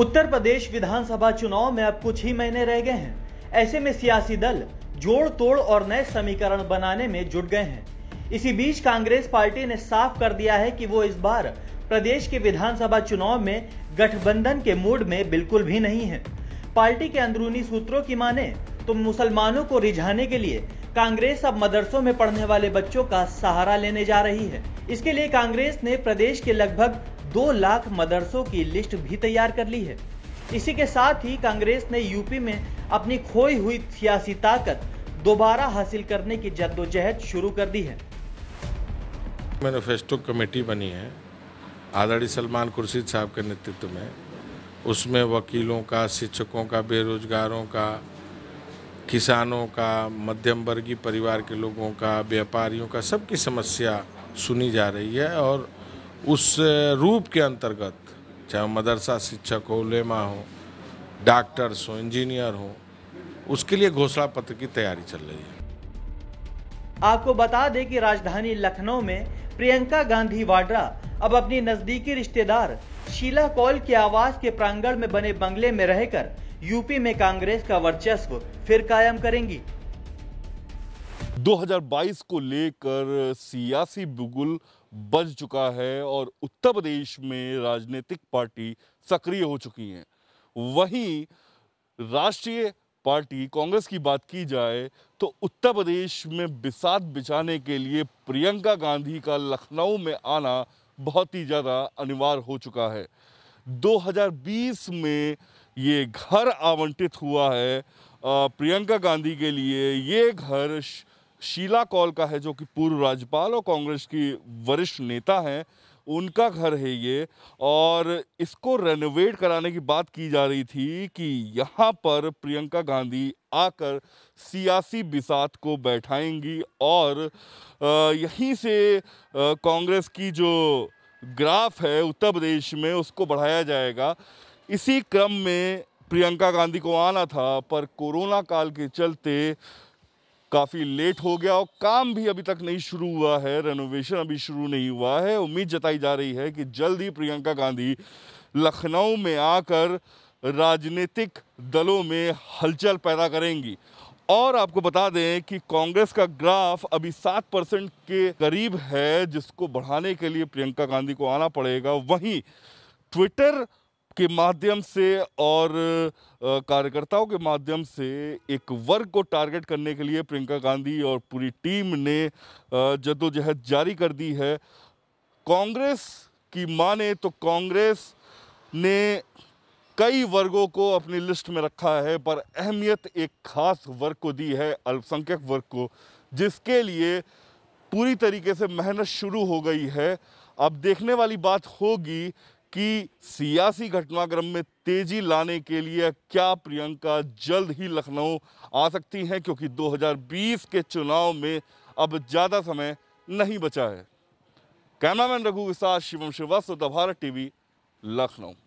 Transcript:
उत्तर प्रदेश विधानसभा चुनाव में अब कुछ ही महीने रह गए हैं ऐसे में सियासी दल जोड़ तोड़ और नए समीकरण बनाने में जुट गए हैं इसी बीच कांग्रेस पार्टी ने साफ कर दिया है कि वो इस बार प्रदेश के विधानसभा चुनाव में गठबंधन के मूड में बिल्कुल भी नहीं है पार्टी के अंदरूनी सूत्रों की माने तो मुसलमानों को रिझाने के लिए कांग्रेस अब मदरसों में पढ़ने वाले बच्चों का सहारा लेने जा रही है इसके लिए कांग्रेस ने प्रदेश के लगभग दो लाख मदरसों की लिस्ट भी तैयार कर ली है इसी के साथ ही कांग्रेस ने यूपी में अपनी खोई हुई सियासी ताकत दोबारा हासिल करने की जद्दोजहद शुरू कर दी है मैनिफेस्टो कमेटी बनी है आदरणीय सलमान खुर्शीद साहब के नेतृत्व में उसमें वकीलों का शिक्षकों का बेरोजगारों का किसानों का मध्यम वर्गीय परिवार के लोगों का व्यापारियों का सबकी समस्या सुनी जा रही है और उस रूप के अंतर्गत चाहे मदरसा शिक्षक हो लेमा हो डॉक्टर्स हो इंजीनियर हो उसके लिए घोषणा पत्र की तैयारी चल रही है आपको बता दें कि राजधानी लखनऊ में प्रियंका गांधी वाड्रा अब अपनी नजदीकी रिश्तेदार शीला कौल के आवास के प्रांगण में बने बंगले में रहकर यूपी में कांग्रेस का वर्चस्व फिर कायम करेंगी 2022 को लेकर सियासी बुगुल बज चुका है और उत्तर प्रदेश में राजनीतिक पार्टी सक्रिय हो चुकी हैं वहीं राष्ट्रीय पार्टी कांग्रेस की बात की जाए तो उत्तर प्रदेश में बिसात बिछाने के लिए प्रियंका गांधी का लखनऊ में आना बहुत ही ज़्यादा अनिवार्य हो चुका है 2020 में ये घर आवंटित हुआ है प्रियंका गांधी के लिए ये घर शीला कौल का है जो कि पूर्व राज्यपाल और कांग्रेस की वरिष्ठ नेता हैं उनका घर है ये और इसको रेनोवेट कराने की बात की जा रही थी कि यहाँ पर प्रियंका गांधी आकर सियासी बिसात को बैठाएंगी और यहीं से कांग्रेस की जो ग्राफ है उत्तर प्रदेश में उसको बढ़ाया जाएगा इसी क्रम में प्रियंका गांधी को आना था पर कोरोना काल के चलते काफ़ी लेट हो गया और काम भी अभी तक नहीं शुरू हुआ है रेनोवेशन अभी शुरू नहीं हुआ है उम्मीद जताई जा रही है कि जल्द ही प्रियंका गांधी लखनऊ में आकर राजनीतिक दलों में हलचल पैदा करेंगी और आपको बता दें कि कांग्रेस का ग्राफ अभी सात परसेंट के करीब है जिसको बढ़ाने के लिए प्रियंका गांधी को आना पड़ेगा वहीं ट्विटर के माध्यम से और कार्यकर्ताओं के माध्यम से एक वर्ग को टारगेट करने के लिए प्रियंका गांधी और पूरी टीम ने जदोजहद जारी कर दी है कांग्रेस की माने तो कांग्रेस ने कई वर्गों को अपनी लिस्ट में रखा है पर अहमियत एक खास वर्ग को दी है अल्पसंख्यक वर्ग को जिसके लिए पूरी तरीके से मेहनत शुरू हो गई है अब देखने वाली बात होगी कि सियासी घटनाक्रम में तेजी लाने के लिए क्या प्रियंका जल्द ही लखनऊ आ सकती हैं क्योंकि 2020 के चुनाव में अब ज़्यादा समय नहीं बचा है कैमरामैन रघु के साथ शिवम श्रीवास्तव द भारत टीवी लखनऊ